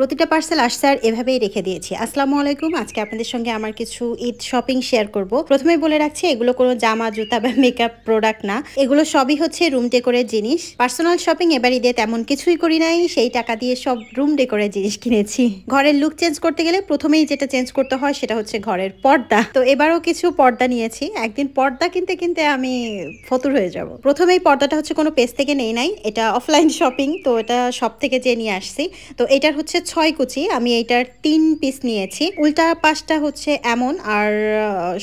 প্রতিটা পার্সেল আসছে আর এভাবেই রেখে দিয়েছি আসসালামু আলাইকুম আজকে আপনাদের সঙ্গে আমার কিছু ঈদ শপিং শেয়ার করব প্রথমে বলে রাখছি এগুলো কোনো জামা জুতা বা মেকআপ প্রোডাক্ট না এগুলো সবই হচ্ছে রুম ডেকোরের জিনিস পার্সোনাল শপিং এবার ঈদে তেমন কিছুই করি নাই সেই টাকা দিয়ে সব রুম ডেকোরের জিনিস কিনেছি ঘরের লুক চেঞ্জ করতে গেলে প্রথমেই যেটা চেঞ্জ করতে হয় সেটা হচ্ছে ঘরের পর্দা তো এবারও কিছু পর্দা নিয়েছি একদিন পর্দা কিনতে কিনতে আমি ফতুর হয়ে যাব প্রথমেই পর্দাটা হচ্ছে কোনো পেজ থেকে নেই নাই এটা অফলাইন শপিং তো এটা সব থেকে যে নিয়ে আসছি তো এটার হচ্ছে ছয় কুচি আমি এইটার তিন পিস নিয়েছি উল্টা পাশটা হচ্ছে এমন আর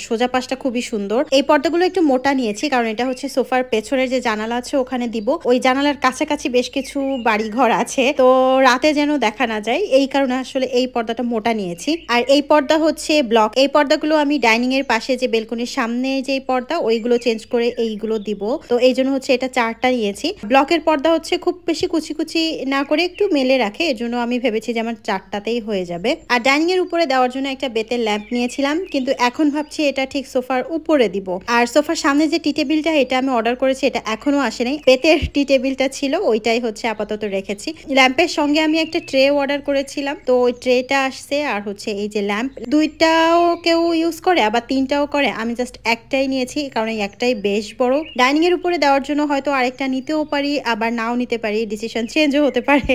সোজা পাশটা খুবই সুন্দর এই পর্দাগুলো একটু মোটা নিয়েছি কারণ এটা হচ্ছে সোফার পেছনের যে জানালা আছে ওখানে দিব ওই জানালার কাছাকাছি বেশ কিছু বাড়ি ঘর আছে তো রাতে যেন দেখা না যায় এই কারণে আসলে এই পর্দাটা মোটা নিয়েছি আর এই পর্দা হচ্ছে ব্লক এই পর্দাগুলো আমি ডাইনিং এর পাশে যে বেলকনির সামনে যে পর্দা ওইগুলো চেঞ্জ করে এইগুলো দিব তো এই জন্য হচ্ছে এটা চারটা নিয়েছি ব্লকের পর্দা হচ্ছে খুব বেশি কুচি কুচি না করে একটু মেলে রাখে এজন্য আমি ভেবেছি ভাবছি যে আমার চারটাতেই হয়ে যাবে আর ডাইনিং এর উপরে দেওয়ার জন্য একটা বেতের ল্যাম্প নিয়েছিলাম কিন্তু এখন ভাবছি এটা ঠিক সোফার উপরে দিব আর সোফার সামনে যে টি টেবিলটা এটা আমি অর্ডার করেছি এটা এখনো আসেনি বেতের টি টেবিলটা ছিল ওইটাই হচ্ছে আপাতত রেখেছি ল্যাম্পের সঙ্গে আমি একটা ট্রে অর্ডার করেছিলাম তো ওই ট্রেটা আসছে আর হচ্ছে এই যে ল্যাম্প দুইটাও কেউ ইউজ করে আবার তিনটাও করে আমি জাস্ট একটাই নিয়েছি কারণ একটাই বেশ বড় ডাইনিং এর উপরে দেওয়ার জন্য হয়তো আরেকটা নিতেও পারি আবার নাও নিতে পারি ডিসিশন চেঞ্জও হতে পারে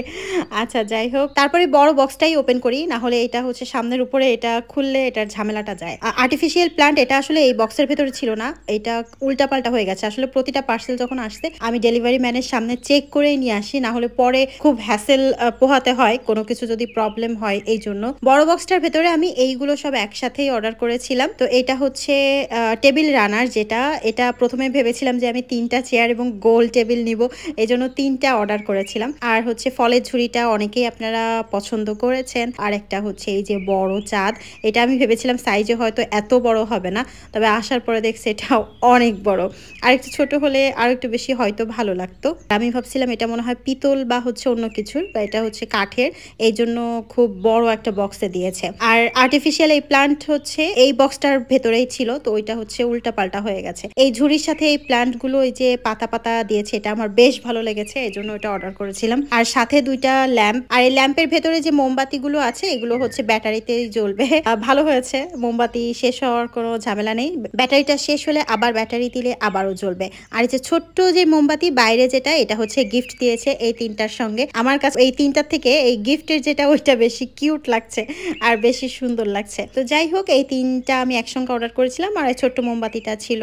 আচ্ছা যাই হোক তারপরে ওই বড় বক্সটাই ওপেন করি না হলে এটা হচ্ছে সামনের উপরে এটা খুললে এটার ঝামেলাটা যায় আর্টিফিশিয়াল প্লান্ট এটা আসলে এই বক্সের ভেতরে ছিল না এটা উল্টাপাল্টা হয়ে গেছে আসলে প্রতিটা পার্সেল যখন আসছে আমি ডেলিভারি ম্যানের সামনে চেক করেই নিয়ে আসি না হলে পরে খুব হ্যাসেল পোহাতে হয় কোনো কিছু যদি প্রবলেম হয় এই জন্য বড় বক্সটার ভেতরে আমি এইগুলো সব একসাথেই অর্ডার করেছিলাম তো এটা হচ্ছে টেবিল রানার যেটা এটা প্রথমে ভেবেছিলাম যে আমি তিনটা চেয়ার এবং গোল টেবিল নিব এই জন্য তিনটা অর্ডার করেছিলাম আর হচ্ছে ফলের ঝুড়িটা অনেকেই আপনারা পছন্দ করেছেন আর একটা হচ্ছে এই যে বড় চাঁদ এটা আমি ভেবেছিলাম সাইজে হয়তো এত বড় হবে না তবে আসার পরে দেখছি এটা অনেক বড় আর একটু ছোট হলে আর একটু বেশি হয়তো ভালো লাগতো আমি ভাবছিলাম এটা মনে হয় পিতল বা হচ্ছে অন্য কিছুর বা এটা হচ্ছে কাঠের এই জন্য খুব বড় একটা বক্সে দিয়েছে আর আর্টিফিশিয়াল এই প্লান্ট হচ্ছে এই বক্সটার ভেতরেই ছিল তো ওইটা হচ্ছে উল্টা পাল্টা হয়ে গেছে এই ঝুড়ির সাথে এই প্লান্টগুলো এই যে পাতা পাতা দিয়েছে এটা আমার বেশ ভালো লেগেছে এই জন্য ওইটা অর্ডার করেছিলাম আর সাথে দুইটা ল্যাম্প আর এই ল্যাম্পের ভেতর ভেতরে যে মোমবাতিগুলো আছে এগুলো হচ্ছে ব্যাটারিতেই জ্বলবে ভালো হয়েছে মোমবাতি শেষ হওয়ার কোনো ঝামেলা নেই ব্যাটারিটা শেষ হলে আবার ব্যাটারি দিলে আবারও জ্বলবে আর এই যে ছোট্ট যে মোমবাতি বাইরে যেটা এটা হচ্ছে গিফট দিয়েছে এই তিনটার সঙ্গে আমার কাছে এই তিনটার থেকে এই গিফটের যেটা ওইটা বেশি কিউট লাগছে আর বেশি সুন্দর লাগছে তো যাই হোক এই তিনটা আমি একসঙ্গে অর্ডার করেছিলাম আর এই ছোট্ট মোমবাতিটা ছিল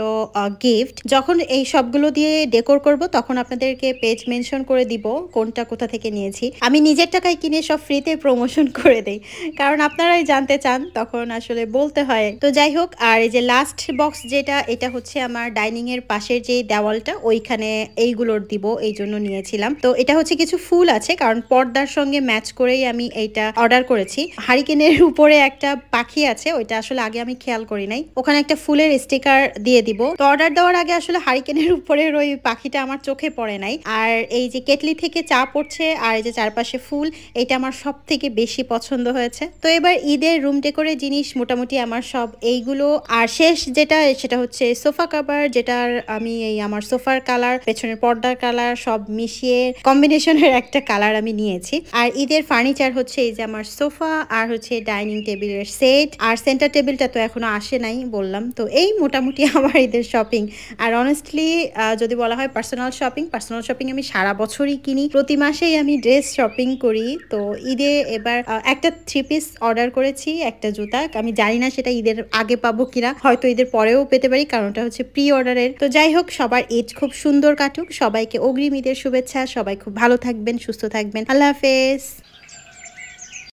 গিফট যখন এই সবগুলো দিয়ে ডেকোর করব তখন আপনাদেরকে পেজ মেনশন করে দিব কোনটা কোথা থেকে নিয়েছি আমি নিজের টাকায় কিনে সব ফ্রিতে প্রমোশন করে দেই কারণ আপনারাই জানতে চান তখন আসলে বলতে হয় তো যাই হোক আর এই যে লাস্ট বক্স যেটা এটা হচ্ছে আমার ডাইনিংয়ের পাশের যে দেওয়ালটা ওইখানে এইগুলোর দিব এই জন্য নিয়েছিলাম তো এটা হচ্ছে কিছু ফুল আছে কারণ পর্দার সঙ্গে ম্যাচ করেই আমি এইটা অর্ডার করেছি হারিকেনের উপরে একটা পাখি আছে ওইটা আসলে আগে আমি খেয়াল করি নাই ওখানে একটা ফুলের স্টিকার দিয়ে দিব তো অর্ডার দেওয়ার আগে আসলে হারিকেনের উপরের ওই পাখিটা আমার চোখে পড়ে নাই আর এই যে কেটলি থেকে চা পড়ছে আর এই যে চারপাশে ফুল এটা আমার সব থেকে বেশি পছন্দ হয়েছে তো এবার ঈদের রুম ডেকোরের জিনিস মোটামুটি আমার সব এইগুলো আর শেষ যেটা সেটা হচ্ছে সোফা কাভার যেটার আমি এই আমার সোফার কালার পেছনের পর্দার কালার সব মিশিয়ে কম্বিনেশনের একটা কালার আমি নিয়েছি আর ঈদের ফার্নিচার হচ্ছে এই যে আমার সোফা আর হচ্ছে ডাইনিং টেবিলের সেট আর সেন্টার টেবিলটা তো এখনো আসে নাই বললাম তো এই মোটামুটি আমার ঈদের শপিং আর অনেস্টলি যদি বলা হয় পার্সোনাল শপিং পার্সোনাল শপিং আমি সারা বছরই কিনি প্রতি মাসেই আমি ড্রেস শপিং করি তো ঈদে এবার একটা থ্রি পিস অর্ডার করেছি একটা জুতা আমি জানি না সেটা ঈদের আগে পাবো কিনা হয়তো ঈদের পরেও পেতে পারি কারণ ওটা হচ্ছে প্রি অর্ডারের তো যাই হোক সবার এজ খুব সুন্দর কাটুক সবাইকে অগ্রিম ঈদের শুভেচ্ছা সবাই খুব ভালো থাকবেন সুস্থ থাকবেন আল্লাহ হাফেজ